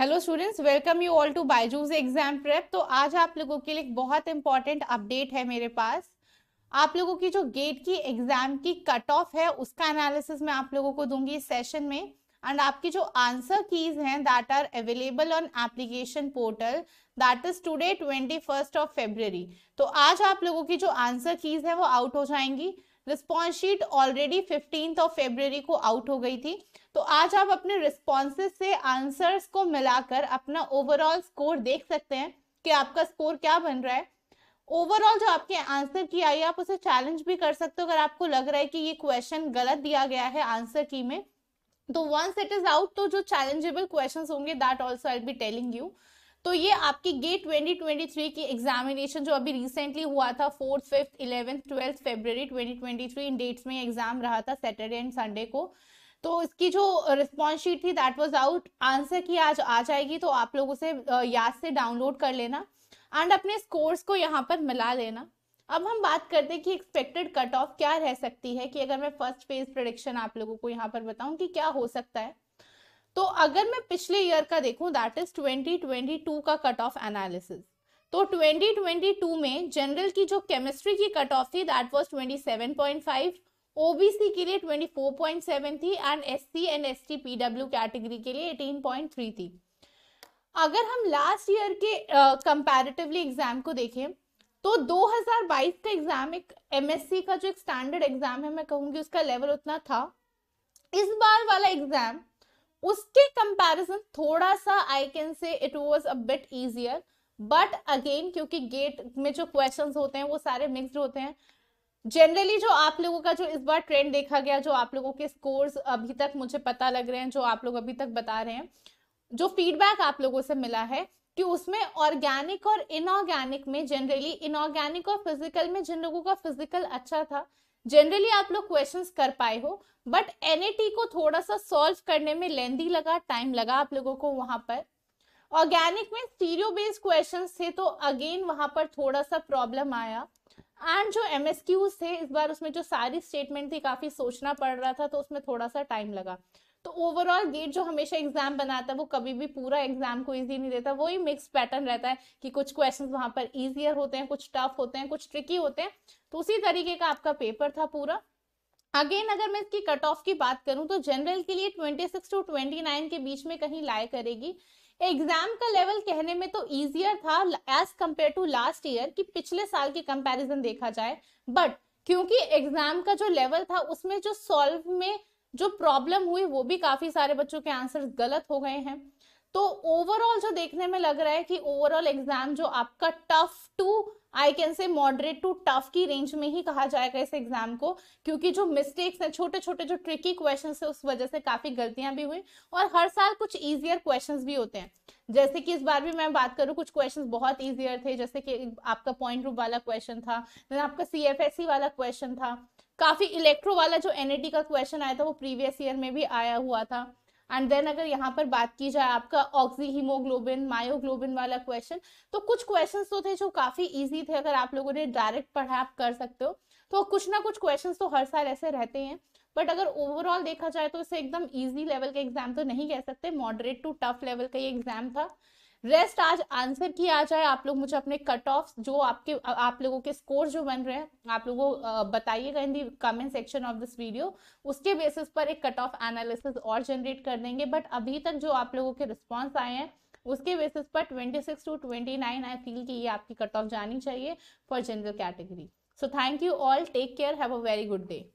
hello students welcome you all to Byju's exam prep तो आज आप लोगों के लिए बहुत इंपॉर्टेंट अपडेट है मेरे पास आप लोगों की जो गेट की एग्जाम की कट ऑफ है उसका एनालिसिस मैं आप लोगों को दूंगी इस सेशन में एंड आपकी जो आंसर कीज हैं that are available on application portal that is today twenty of February तो आज आप लोगों की जो आंसर कीज है वो आउट हो जाएंगी response sheet already fifteen of February को आउट हो गई थी तो आज आप अपने रिस्पॉन्सेज से आंसर्स को मिलाकर अपना ओवरऑल स्कोर देख सकते हैं कि आपका स्कोर क्या बन रहा है ओवरऑल जो आपके आंसर की आई आप उसे चैलेंज भी कर सकते हो अगर आपको लग रहा है कि ये क्वेश्चन गलत दिया गया है आंसर की में तो वंस इट इज आउट तो जो चैलेंजेबल क्वेश्चंस होंगे that also I be telling you तो ये आपकी गेट 2023 की एग्जामिनेशन जो अभी रिसेंटली हुआ था fourth fifth eleventh twelfth February 2023 इन डेट्स में एग्जाम रहा था सैटरडे एंड संडे को तो इसकी जो रिस्पॉन्स शीट थी that was out answer key आज आ जाएगी तो आप लोग उसे याद से डाउनलोड कर लेना एंड अपने स्कोर्स को यहाँ पर मिला लेना अब हम बात करते हैं कि एक्सपेक्टेड कट ऑफ क्या रह सकती है कि अगर मैं फर्स्ट फेज प्रोडिक्शन आप लोगों को यहाँ पर बताऊँ कि क्या हो सकता है तो अगर मैं पिछले ईयर का देखूं दैट इज 2022 का कट ऑफ एनालिसिस तो 2022 में जनरल की जो केमिस्ट्री की कट ऑफ थी दैट वाज 27.5 ओबीसी के लिए 24.7 थी and SC and ST PW category के लिए 18.3 थी अगर हम लास्ट ईयर के कंपैरेटिवली uh, एग्जाम को देखें तो 2022 का एग्जाम एक एमएससी का जो एक स्टैंडर्ड एग्जाम है मैं कहूंगी उसका लेवल उतना था इस बार वाला एग्जाम उसके कंपैरिजन थोड़ा सा I can say it was a bit easier but again क्योंकि गेट में जो क्वेश्चंस होते हैं वो सारे मिक्सड होते हैं जनरली जो आप लोगों का जो इस बार ट्रेंड देखा गया जो आप लोगों के स्कोर्स अभी तक मुझे पता लग रहे हैं जो आप लोग अभी तक बता रहे हैं जो फीडबैक आप लोगों से मिला है कि उसमें ऑर्गेनिक और इनऑर्गेनिक में जनरली इनऑर्गेनिक और फिजिकल में जिन लोगों का फिजिकल अच्छा था जनरली आप लोग क्वेश्चंस कर पाए हो बट एन को थोड़ा सा सॉल्व करने में लेंदी लगा टाइम लगा आप लोगों को वहां पर ऑर्गेनिक में स्टीरियो बेस्ड क्वेश्चंस थे तो अगेन वहां पर थोड़ा सा प्रॉब्लम आया एंड जो एम थे इस बार उसमें जो सारी स्टेटमेंट थी काफी सोचना पड़ रहा था तो उसमें थोड़ा सा टाइम लगा तो ओवरऑल गेट जो हमेशा एग्जाम बनाता है वो कभी भी पूरा एग्जाम को ईजी नहीं देता वही मिक्स पैटर्न रहता है कि कुछ क्वेश्चन वहां पर ईजियर होते हैं कुछ टफ होते हैं कुछ ट्रिकी होते हैं तो उसी तरीके का आपका पेपर था पूरा अगेन अगर मैं इसकी कट ऑफ की बात करूं तो जनरल के लिए 26 टू 29 के बीच में कहीं लाए करेगी एग्जाम का लेवल कहने में तो इजियर था as compare to last year कि पिछले साल के कंपैरिजन देखा जाए बट क्योंकि एग्जाम का जो लेवल था उसमें जो सॉल्व में जो प्रॉब्लम हुई वो भी काफी सारे बच्चों के आंसर गलत हो गए हैं तो ओवरऑल जो देखने में लग रहा है कि ओवरऑल एग्जाम जो आपका tough to I can say moderate to tough की रेंज में ही कहा जाएगा इस एग्जाम को क्योंकि जो मिस्टेक्स हैं छोटे छोटे जो ट्रिकी क्वेश्चन है उस वजह से काफी गलतियां भी हुई और हर साल कुछ ईजियर क्वेश्चन भी होते हैं जैसे कि इस बार भी मैं बात करूँ कुछ क्वेश्चन बहुत ईजियर थे जैसे कि आपका पॉइंट रूप वाला क्वेश्चन था आपका सी e वाला क्वेश्चन था काफ़ी इलेक्ट्रो वाला जो एन का क्वेश्चन आया था वो प्रीवियस ईयर में भी आया हुआ था एंड देन अगर यहाँ पर बात की जाए आपका ऑक्सी हीमोग्लोबिन मायोग्लोबिन वाला क्वेश्चन तो कुछ क्वेश्चंस तो थे जो काफ़ी इजी थे अगर आप लोगों ने डायरेक्ट पढ़ा आप कर सकते हो तो कुछ ना कुछ क्वेश्चंस तो हर साल ऐसे रहते हैं बट अगर ओवरऑल देखा जाए तो इसे एकदम इजी लेवल का एग्जाम तो नहीं कह सकते मॉडरेट टू टफ लेवल का ये एग्जाम था रेस्ट आज आंसर की आ जाए आप लोग मुझे अपने कट ऑफ जो आपके आप लोगों के स्कोर जो बन रहे हैं आप लोगों बताइएगा in the comment section of this video उसके बेसिस पर एक कट ऑफ एनालिसिस और जनरेट कर देंगे बट अभी तक जो आप लोगों के रिस्पॉन्स आए हैं उसके बेसिस पर twenty six to twenty nine I feel कि ये आपकी कट ऑफ जानी चाहिए for general category so thank you all take care have a very good day